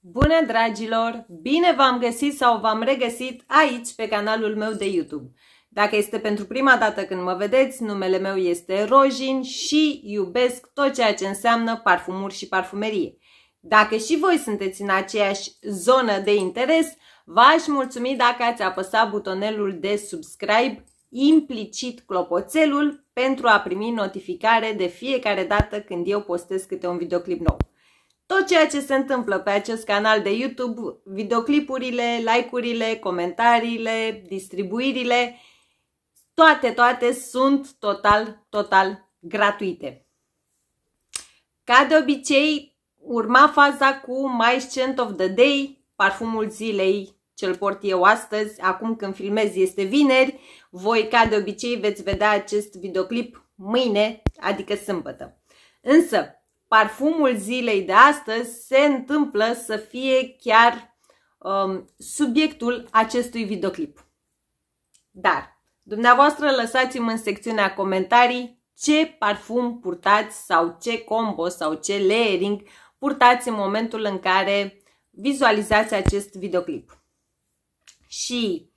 Bună, dragilor! Bine v-am găsit sau v-am regăsit aici, pe canalul meu de YouTube. Dacă este pentru prima dată când mă vedeți, numele meu este Rojin și iubesc tot ceea ce înseamnă parfumuri și parfumerie. Dacă și voi sunteți în aceeași zonă de interes, v-aș mulțumi dacă ați apăsat butonelul de subscribe implicit clopoțelul pentru a primi notificare de fiecare dată când eu postez câte un videoclip nou. Tot ceea ce se întâmplă pe acest canal de YouTube, videoclipurile, like-urile, comentariile, distribuirile, toate, toate sunt total, total gratuite. Ca de obicei, urma faza cu My Scent of the Day, parfumul zilei cel port eu astăzi, acum când filmez este vineri, voi ca de obicei veți vedea acest videoclip mâine, adică sâmbătă. Însă, parfumul zilei de astăzi se întâmplă să fie chiar um, subiectul acestui videoclip. Dar, dumneavoastră lăsați-mi în secțiunea comentarii ce parfum purtați sau ce combo sau ce layering purtați în momentul în care vizualizați acest videoclip și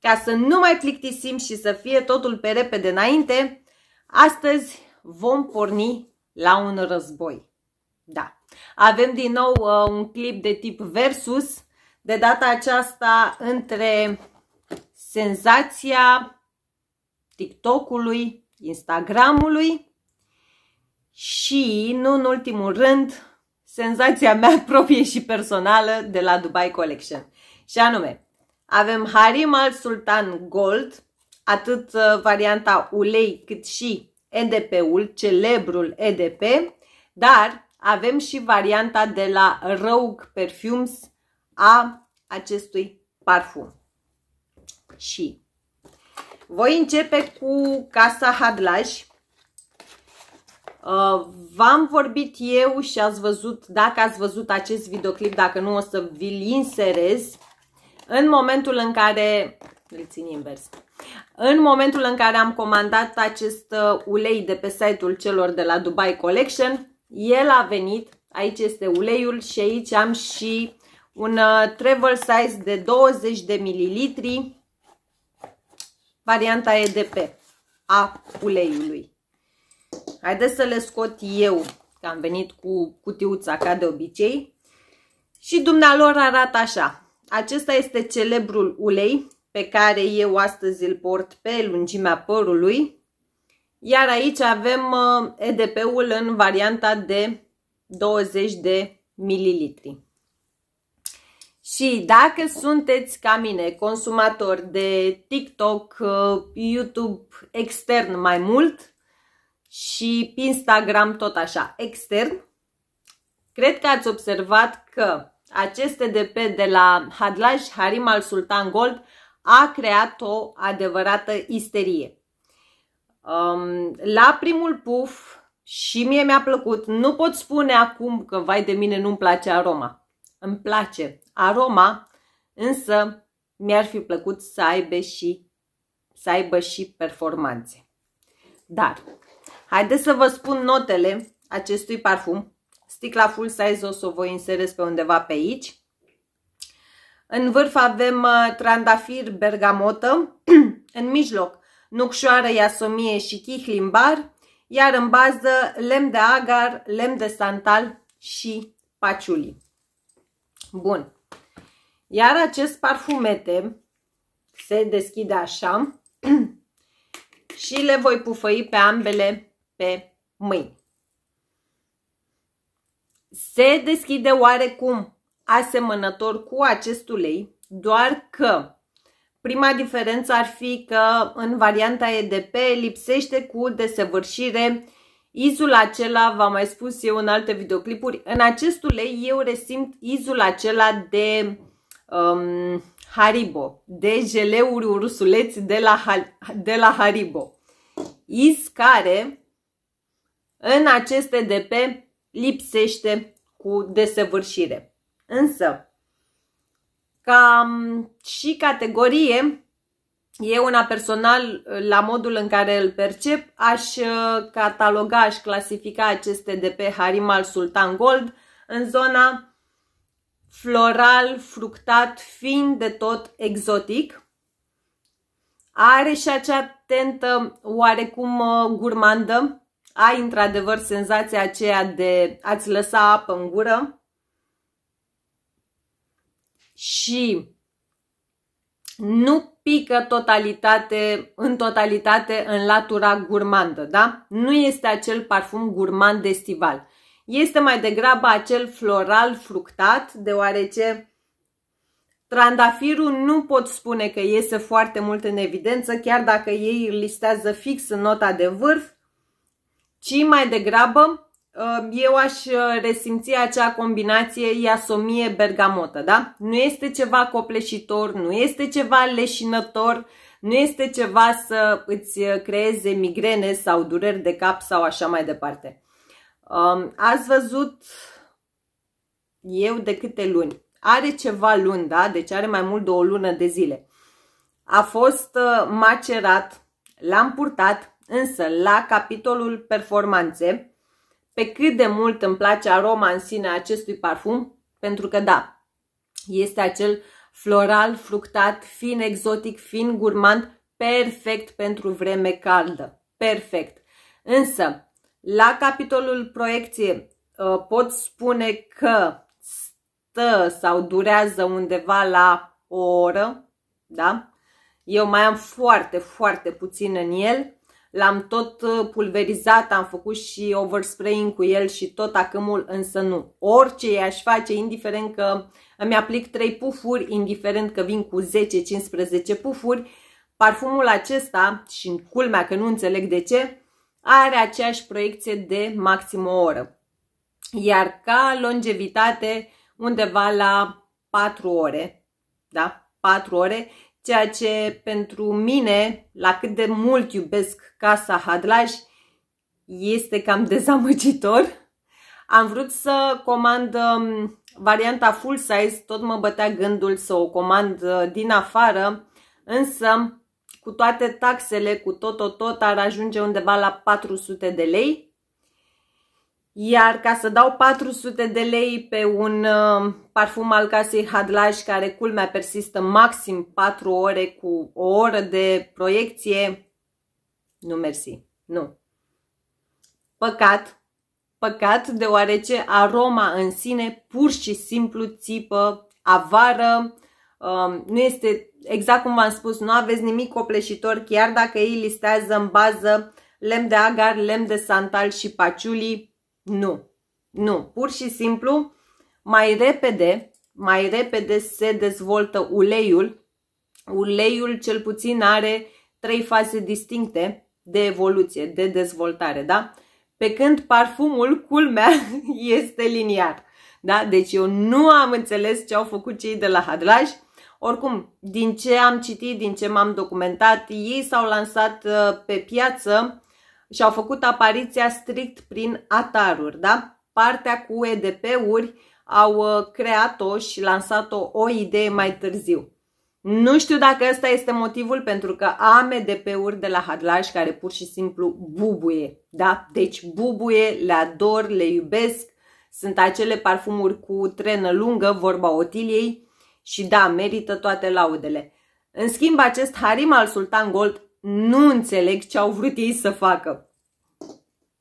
ca să nu mai plictisim și să fie totul pe repede înainte, astăzi vom porni la un război. Da, avem din nou uh, un clip de tip versus, de data aceasta între senzația TikTok-ului, Instagram-ului și, nu în ultimul rând, senzația mea proprie și personală de la Dubai Collection. Și anume, avem Harim al Sultan Gold, atât uh, varianta ulei cât și EDP-ul, celebrul EDP, dar avem și varianta de la Rogue Perfumes a acestui parfum. Și voi începe cu Casa Hadlaj. Uh, v-am vorbit eu și ați văzut, dacă ați văzut acest videoclip, dacă nu o să vi-l inserez, în momentul în care, îl țin invers, în momentul în care am comandat acest uh, ulei de pe site-ul celor de la Dubai Collection, el a venit, aici este uleiul și aici am și un uh, travel size de 20 de mililitri, varianta EDP a uleiului. Haideți să le scot eu, că am venit cu cutiuța ca de obicei. Și dumnealor arată așa. Acesta este celebrul ulei pe care eu astăzi îl port pe lungimea părului. Iar aici avem uh, EDP-ul în varianta de 20 de mililitri. Și dacă sunteți ca mine consumatori de TikTok, uh, YouTube extern mai mult și Instagram tot așa extern, cred că ați observat că aceste de pe de la Hadlaj Harim al Sultan Gold a creat o adevărată isterie. Um, la primul puf și mie mi-a plăcut, nu pot spune acum că vai de mine nu-mi place aroma. Îmi place aroma, însă mi-ar fi plăcut să aibă și, să aibă și performanțe. Dar, haideți să vă spun notele acestui parfum Sticla full size o să o voi inserez pe undeva pe aici. În vârf avem uh, trandafir bergamotă, în mijloc nucșoară, iasomie și chihlimbar, iar în bază lemn de agar, lemn de santal și paciuli. Bun. Iar acest parfumete se deschide așa și le voi pufăi pe ambele pe mâini se deschide oarecum asemănător cu acest ulei, doar că prima diferență ar fi că în varianta EDP lipsește cu desăvârșire izul acela, v-am mai spus eu în alte videoclipuri, în acest ulei eu resimt izul acela de um, Haribo, de geleuri ursuleți de la, de la Haribo. Iz care în acest EDP lipsește cu desăvârșire. Însă, ca și categorie, eu una personal, la modul în care îl percep, aș uh, cataloga, aș clasifica aceste de pe Harimal Sultan Gold în zona floral, fructat, fiind de tot exotic. Are și acea tentă oarecum uh, gurmandă, ai într-adevăr senzația aceea de a-ți lăsa apă în gură și nu pică totalitate, în totalitate în latura gurmandă, da? Nu este acel parfum gurmand de estival. Este mai degrabă acel floral fructat, deoarece trandafirul nu pot spune că iese foarte mult în evidență, chiar dacă ei îl listează fix în nota de vârf, ci mai degrabă um, eu aș uh, resimți acea combinație iasomie-bergamotă, da? Nu este ceva copleșitor, nu este ceva leșinător, nu este ceva să îți uh, creeze migrene sau dureri de cap sau așa mai departe. Um, ați văzut eu de câte luni? Are ceva luni, da? Deci are mai mult de o lună de zile. A fost uh, macerat, l-am purtat, Însă, la capitolul performanțe, pe cât de mult îmi place aroma în sine a acestui parfum, pentru că da, este acel floral, fructat, fin exotic, fin gurmand, perfect pentru vreme caldă. Perfect. Însă, la capitolul proiecție, ă, pot spune că stă sau durează undeva la o oră, da? Eu mai am foarte, foarte puțin în el L-am tot uh, pulverizat, am făcut și overspraying cu el și tot acâmul, însă nu. Orice i-aș face, indiferent că îmi aplic 3 pufuri, indiferent că vin cu 10-15 pufuri, parfumul acesta, și în culmea că nu înțeleg de ce, are aceeași proiecție de maxim o oră. Iar ca longevitate, undeva la 4 ore, da? 4 ore, ceea ce pentru mine, la cât de mult iubesc casa Hadlaj, este cam dezamăgitor. Am vrut să comand um, varianta full size, tot mă bătea gândul să o comand uh, din afară, însă cu toate taxele, cu tot, tot, tot, ar ajunge undeva la 400 de lei iar ca să dau 400 de lei pe un uh, parfum al casei Hadlaj care culmea persistă maxim 4 ore cu o oră de proiecție, nu mersi, nu. Păcat, păcat deoarece aroma în sine pur și simplu țipă, avară, um, nu este, exact cum v-am spus, nu aveți nimic copleșitor chiar dacă ei listează în bază lemn de agar, lemn de santal și paciulii, nu, nu. Pur și simplu, mai repede, mai repede se dezvoltă uleiul. Uleiul cel puțin are trei faze distincte de evoluție, de dezvoltare, da? Pe când parfumul, culmea, este liniar. Da? Deci eu nu am înțeles ce au făcut cei de la Hadraj. Oricum, din ce am citit, din ce m-am documentat, ei s-au lansat uh, pe piață și au făcut apariția strict prin ataruri, da? Partea cu EDP-uri au uh, creat-o și lansat-o o idee mai târziu. Nu știu dacă ăsta este motivul pentru că am EDP-uri de la Hadlaj care pur și simplu bubuie, da? Deci bubuie, le ador, le iubesc, sunt acele parfumuri cu trenă lungă, vorba Otiliei, și da, merită toate laudele. În schimb, acest harim al Sultan Gold nu înțeleg ce au vrut ei să facă.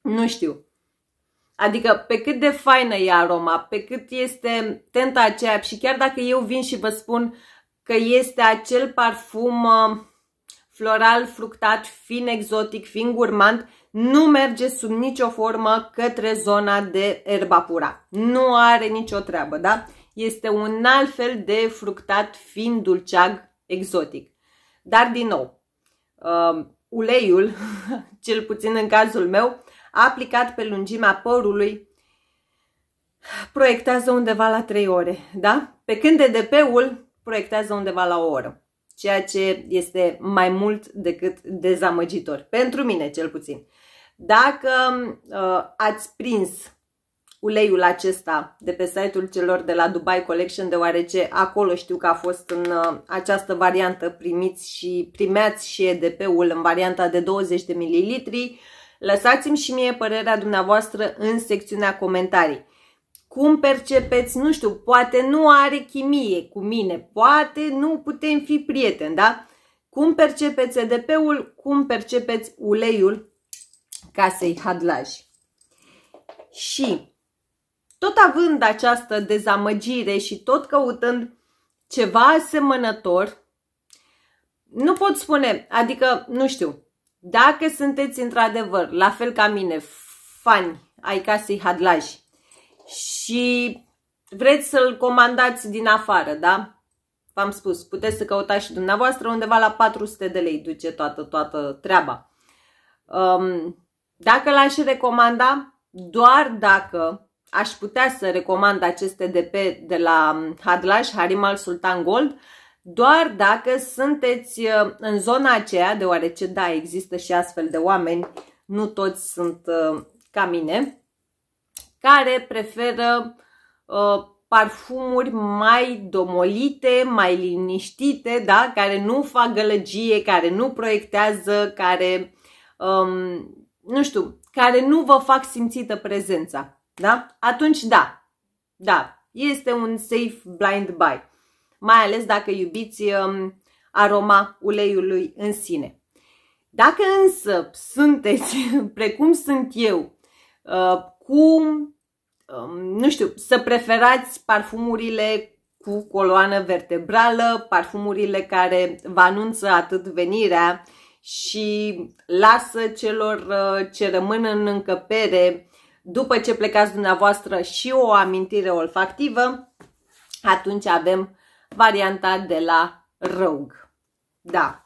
Nu știu. Adică pe cât de faină e aroma, pe cât este tenta aceea și chiar dacă eu vin și vă spun că este acel parfum uh, floral, fructat, fin exotic, fin gurmand, nu merge sub nicio formă către zona de erbapura. Nu are nicio treabă, da? Este un alt fel de fructat fin, dulceag, exotic. Dar din nou, uh, uleiul, cel puțin în cazul meu, aplicat pe lungimea părului, proiectează undeva la 3 ore, da? Pe când DDP-ul proiectează undeva la o oră, ceea ce este mai mult decât dezamăgitor, pentru mine cel puțin. Dacă uh, ați prins uleiul acesta de pe site-ul celor de la Dubai Collection, deoarece acolo știu că a fost în uh, această variantă primiți și primeați și EDP-ul în varianta de 20 de ml. Lăsați-mi și mie părerea dumneavoastră în secțiunea comentarii. Cum percepeți? Nu știu, poate nu are chimie cu mine, poate nu putem fi prieteni, da? Cum percepeți EDP-ul? Cum percepeți uleiul casei Hadlaj? Și tot având această dezamăgire și tot căutând ceva asemănător, nu pot spune, adică, nu știu, dacă sunteți într-adevăr, la fel ca mine, fani ai casei Hadlaj și vreți să-l comandați din afară, da? V-am spus, puteți să căutați și dumneavoastră, undeva la 400 de lei duce toată, toată treaba. Um, dacă l-aș recomanda, doar dacă aș putea să recomand aceste TDP de la Hadlaj, Harimal Sultan Gold, doar dacă sunteți uh, în zona aceea, deoarece, da, există și astfel de oameni, nu toți sunt uh, ca mine, care preferă uh, parfumuri mai domolite, mai liniștite, da? care nu fac gălăgie, care nu proiectează, care, um, nu știu, care nu vă fac simțită prezența. Da? Atunci da, da, este un safe blind buy, mai ales dacă iubiți um, aroma uleiului în sine. Dacă însă sunteți, precum sunt eu, uh, cu, um, nu știu, să preferați parfumurile cu coloană vertebrală, parfumurile care vă anunță atât venirea și lasă celor uh, ce rămân în încăpere după ce plecați dumneavoastră și o amintire olfactivă, atunci avem varianta de la Rogue. Da,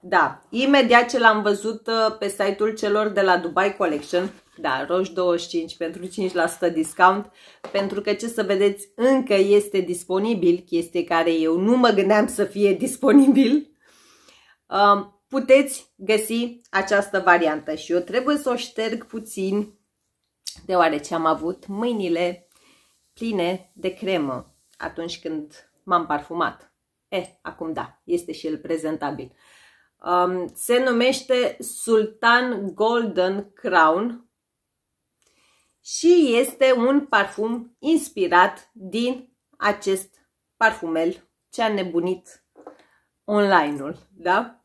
da. Imediat ce l-am văzut uh, pe site-ul celor de la Dubai Collection, da, roș 25 pentru 5% discount, pentru că ce să vedeți, încă este disponibil, chestie care eu nu mă gândeam să fie disponibil, uh, puteți găsi această variantă și eu trebuie să o șterg puțin deoarece am avut mâinile pline de cremă atunci când m-am parfumat. Eh, acum da, este și el prezentabil. Um, se numește Sultan Golden Crown și este un parfum inspirat din acest parfumel ce a nebunit online-ul, da?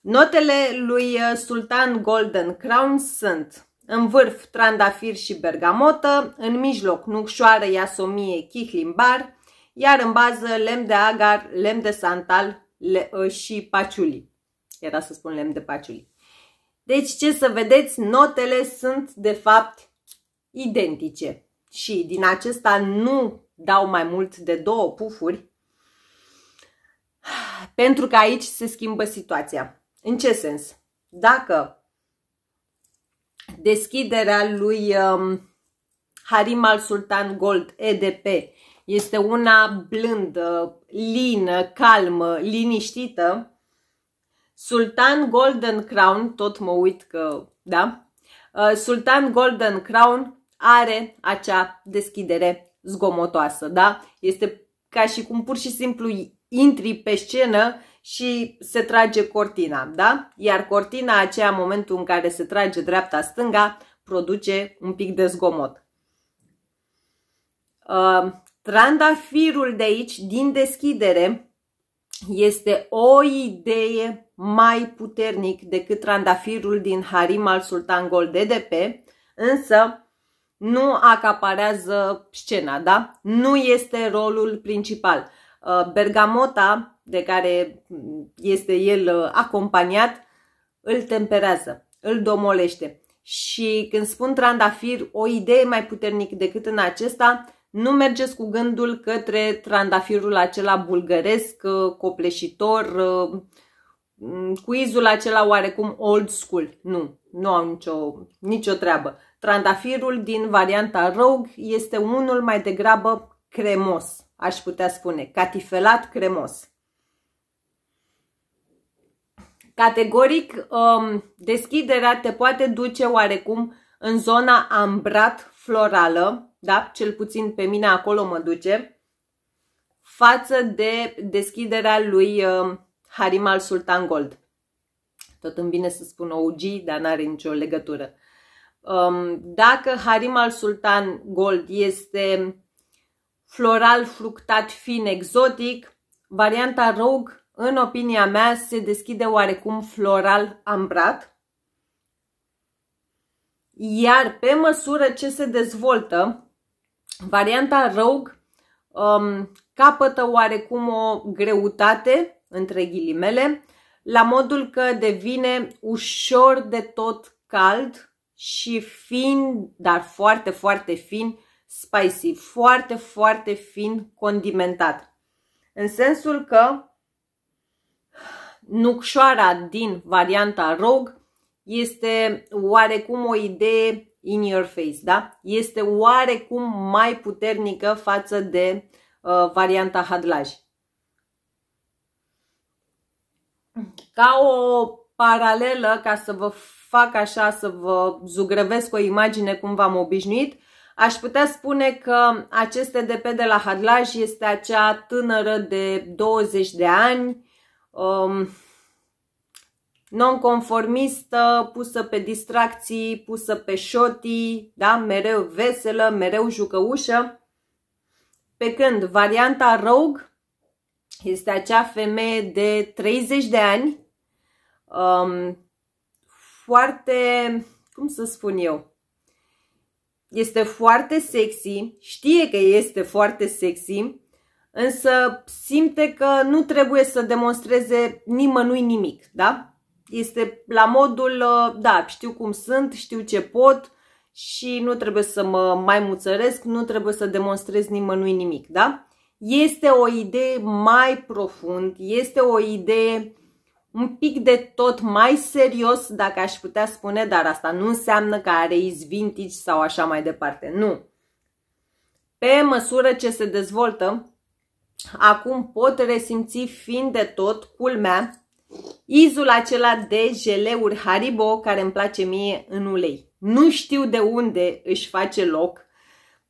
Notele lui uh, Sultan Golden Crown sunt în vârf trandafir și bergamotă, în mijloc nucșoară, iasomie, chihlimbar, iar în bază lemn de agar, lemn de santal le, ă, și paciuli. Era să spun lemn de paciuli. Deci ce să vedeți, notele sunt de fapt identice și din acesta nu dau mai mult de două pufuri pentru că aici se schimbă situația. În ce sens? Dacă deschiderea lui um, Harim al Sultan Gold, EDP. Este una blândă, lină, calmă, liniștită. Sultan Golden Crown, tot mă uit că, da? Uh, Sultan Golden Crown are acea deschidere zgomotoasă, da? Este ca și cum pur și simplu intri pe scenă și se trage cortina, da? Iar cortina aceea, în momentul în care se trage dreapta-stânga, produce un pic de zgomot. Uh, trandafirul de aici, din deschidere, este o idee mai puternic decât trandafirul din Harim al Sultan Gol DDP, însă nu acaparează scena, da? Nu este rolul principal. Uh, bergamota de care este el uh, acompaniat, îl temperează, îl domolește. Și când spun trandafir, o idee mai puternic decât în acesta, nu mergeți cu gândul către trandafirul acela bulgăresc, uh, copleșitor, uh, mm, cuizul acela oarecum old school. Nu, nu au nicio, nicio treabă. Trandafirul din varianta Rogue este unul mai degrabă cremos, aș putea spune, catifelat cremos. Categoric, um, deschiderea te poate duce oarecum în zona ambrat florală, da? cel puțin pe mine acolo mă duce, față de deschiderea lui um, Harimal Sultan Gold. Tot îmi vine să spun OG, dar n-are nicio legătură. Um, dacă Harim al Sultan Gold este floral, fructat, fin, exotic, varianta Rogue în opinia mea, se deschide oarecum floral ambrat. Iar pe măsură ce se dezvoltă, varianta Rogue um, capătă oarecum o greutate, între ghilimele, la modul că devine ușor de tot cald și fin, dar foarte, foarte fin, spicy, foarte, foarte fin condimentat. În sensul că nucșoara din varianta Rogue este oarecum o idee in your face, da? Este oarecum mai puternică față de uh, varianta Hadlaj. Ca o paralelă, ca să vă fac așa, să vă zugrăvesc o imagine cum v-am obișnuit, aș putea spune că acest DP de la Hadlaj este acea tânără de 20 de ani, um, nonconformistă, pusă pe distracții, pusă pe șotii, da? mereu veselă, mereu jucăușă. Pe când varianta rog este acea femeie de 30 de ani, um, foarte, cum să spun eu, este foarte sexy, știe că este foarte sexy, însă simte că nu trebuie să demonstreze nimănui nimic, da? Este la modul, ă, da, știu cum sunt, știu ce pot și nu trebuie să mă mai muțăresc, nu trebuie să demonstrez nimănui nimic, da? Este o idee mai profund, este o idee un pic de tot mai serios, dacă aș putea spune, dar asta nu înseamnă că are izvintici sau așa mai departe, nu. Pe măsură ce se dezvoltă, Acum pot resimți fiind de tot, culmea, izul acela de geleuri Haribo care îmi place mie în ulei. Nu știu de unde își face loc,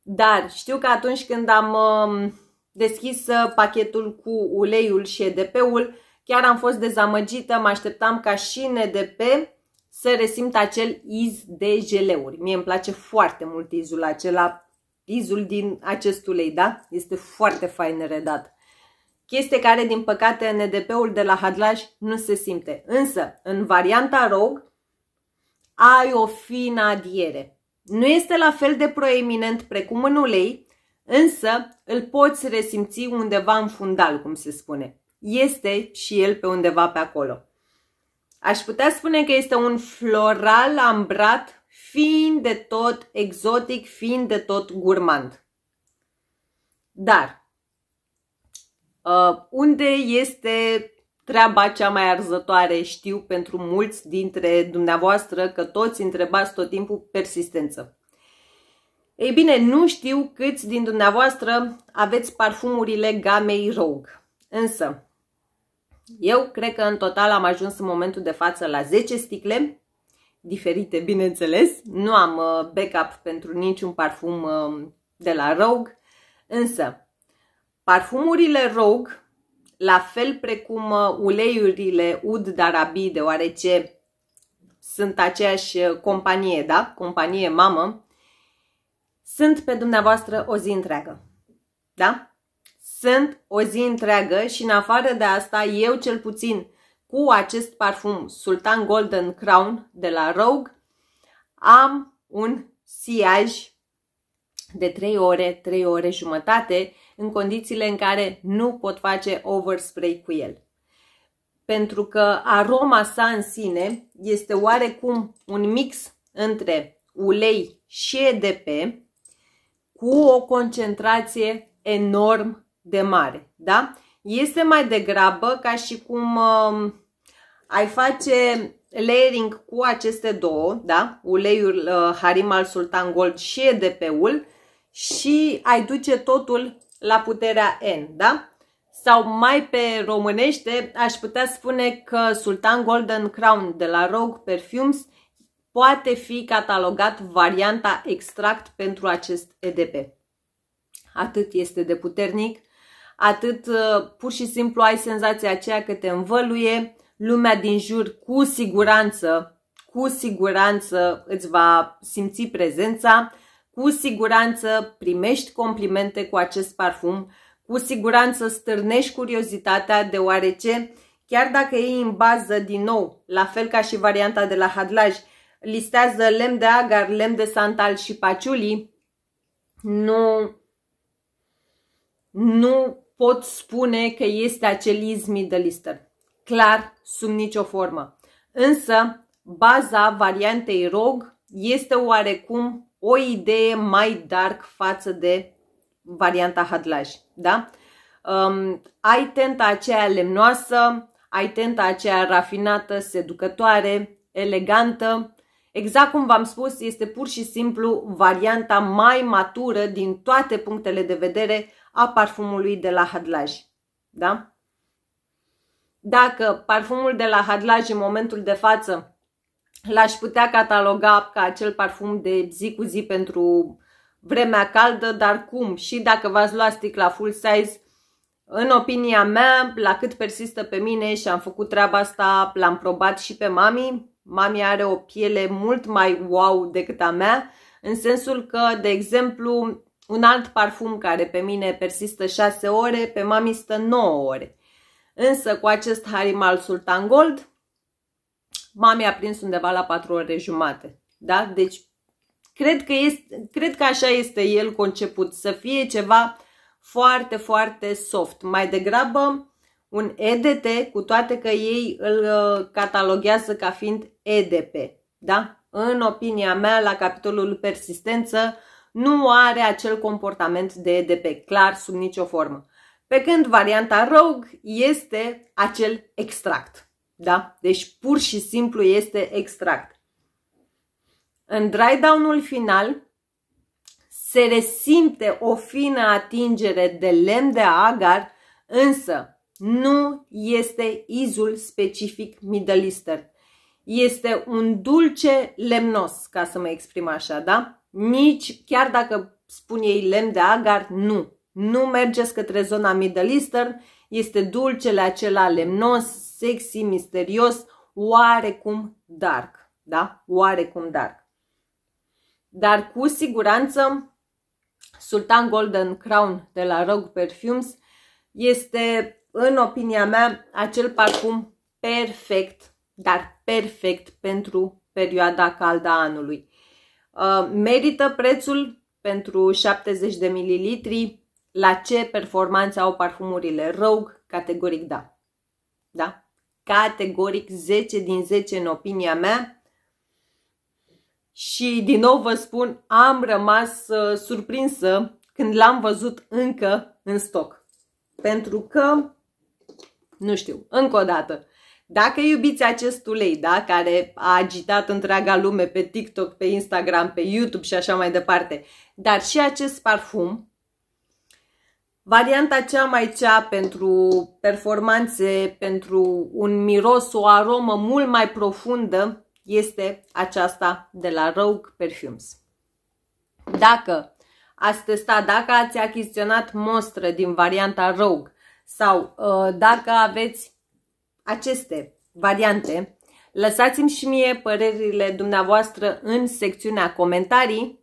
dar știu că atunci când am um, deschis uh, pachetul cu uleiul și EDP-ul, chiar am fost dezamăgită, mă așteptam ca și în EDP să resimt acel iz de geleuri. Mie îmi place foarte mult izul acela izul din acest ulei, da? Este foarte fain redat. Chestie care, din păcate, în EDP-ul de la Hadlaj nu se simte. Însă, în varianta ROG, ai o fină adiere. Nu este la fel de proeminent precum în ulei, însă îl poți resimți undeva în fundal, cum se spune. Este și el pe undeva pe acolo. Aș putea spune că este un floral ambrat fiind de tot exotic, fiind de tot gurmand. Dar, uh, unde este treaba cea mai arzătoare, știu pentru mulți dintre dumneavoastră că toți întrebați tot timpul persistență. Ei bine, nu știu câți din dumneavoastră aveți parfumurile gamei Rogue. Însă, eu cred că în total am ajuns în momentul de față la 10 sticle diferite, bineînțeles. Nu am uh, backup pentru niciun parfum um, de la Rogue, însă parfumurile Rogue, la fel precum uh, uleiurile Ud Darabi, deoarece sunt aceeași uh, companie, da? Companie mamă, sunt pe dumneavoastră o zi întreagă. Da? Sunt o zi întreagă și în afară de asta, eu cel puțin cu acest parfum Sultan Golden Crown de la Rogue am un siaj de 3 ore, 3 ore jumătate în condițiile în care nu pot face overspray cu el. Pentru că aroma sa în sine este oarecum un mix între ulei și EDP cu o concentrație enorm de mare. Da? Este mai degrabă ca și cum uh, ai face layering cu aceste două, da? Uleiul uh, Harim al Sultan Gold și EDP-ul și ai duce totul la puterea N, da? Sau mai pe românește aș putea spune că Sultan Golden Crown de la Rogue Perfumes poate fi catalogat varianta extract pentru acest EDP. Atât este de puternic atât uh, pur și simplu ai senzația aceea că te învăluie lumea din jur cu siguranță, cu siguranță îți va simți prezența, cu siguranță primești complimente cu acest parfum, cu siguranță stârnești curiozitatea deoarece chiar dacă ei în bază din nou, la fel ca și varianta de la Hadlaj, listează lemn de agar, lemn de santal și paciuli, nu, nu pot spune că este acel middle-eastern. Clar, sub nicio formă. Însă, baza variantei ROG este oarecum o idee mai dark față de varianta hadlaj. Da? Um, ai tenta aceea lemnoasă, ai tenta aceea rafinată, seducătoare, elegantă. Exact cum v-am spus, este pur și simplu varianta mai matură din toate punctele de vedere a parfumului de la Hadlaj. Da? Dacă parfumul de la Hadlaj în momentul de față l-aș putea cataloga ca acel parfum de zi cu zi pentru vremea caldă, dar cum? Și dacă v-ați luat sticla full size, în opinia mea, la cât persistă pe mine și am făcut treaba asta, l-am probat și pe mami. Mami are o piele mult mai wow decât a mea, în sensul că, de exemplu, un alt parfum care pe mine persistă 6 ore, pe mami stă 9 ore. Însă cu acest Harimal Sultan Gold, mami a prins undeva la 4 ore jumate. Da? Deci cred că, este, cred că așa este el conceput, să fie ceva foarte, foarte soft. Mai degrabă un EDT, cu toate că ei îl uh, cataloghează ca fiind EDP. Da? În opinia mea, la capitolul persistență, nu are acel comportament de EDP, clar, sub nicio formă. Pe când varianta rogue este acel extract. Da? Deci pur și simplu este extract. În dry down-ul final se resimte o fină atingere de lemn de agar, însă nu este izul specific Middle Eastern. Este un dulce lemnos, ca să mă exprim așa, da? Nici, chiar dacă spun ei lemn de agar, nu. Nu mergeți către zona Middle Eastern, este dulcele acela lemnos, sexy, misterios, oarecum dark, da? Oarecum dark. Dar cu siguranță Sultan Golden Crown de la Rogue Perfumes este, în opinia mea, acel parfum perfect, dar perfect pentru perioada caldă anului. Uh, merită prețul pentru 70 de mililitri? La ce performanță au parfumurile Rogue? Categoric da. Da? Categoric 10 din 10 în opinia mea. Și din nou vă spun, am rămas uh, surprinsă când l-am văzut încă în stoc. Pentru că, nu știu, încă o dată, dacă iubiți acest ulei, da, care a agitat întreaga lume pe TikTok, pe Instagram, pe YouTube și așa mai departe, dar și acest parfum, varianta cea mai cea pentru performanțe, pentru un miros, o aromă mult mai profundă, este aceasta de la Rogue Perfumes. Dacă ați testat, dacă ați achiziționat mostră din varianta Rogue sau uh, dacă aveți aceste variante, lăsați-mi și mie părerile dumneavoastră în secțiunea comentarii.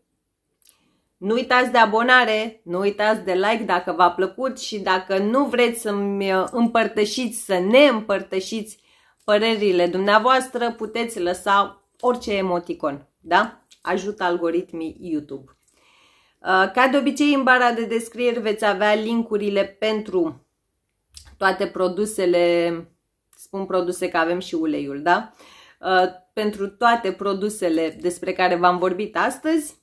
Nu uitați de abonare, nu uitați de like dacă v-a plăcut și dacă nu vreți să-mi uh, împărtășiți, să ne împărtășiți părerile dumneavoastră, puteți lăsa orice emoticon, da? Ajută algoritmii YouTube. Uh, ca de obicei, în bara de descriere veți avea linkurile pentru toate produsele spun produse că avem și uleiul, da? Uh, pentru toate produsele despre care v-am vorbit astăzi,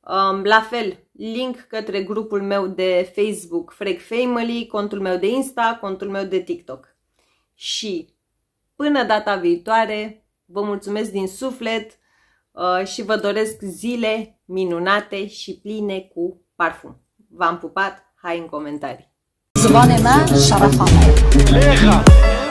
um, la fel, link către grupul meu de Facebook Freg Family, contul meu de Insta, contul meu de TikTok. Și până data viitoare, vă mulțumesc din suflet uh, și vă doresc zile minunate și pline cu parfum. V-am pupat, hai în comentarii! زبان من eh?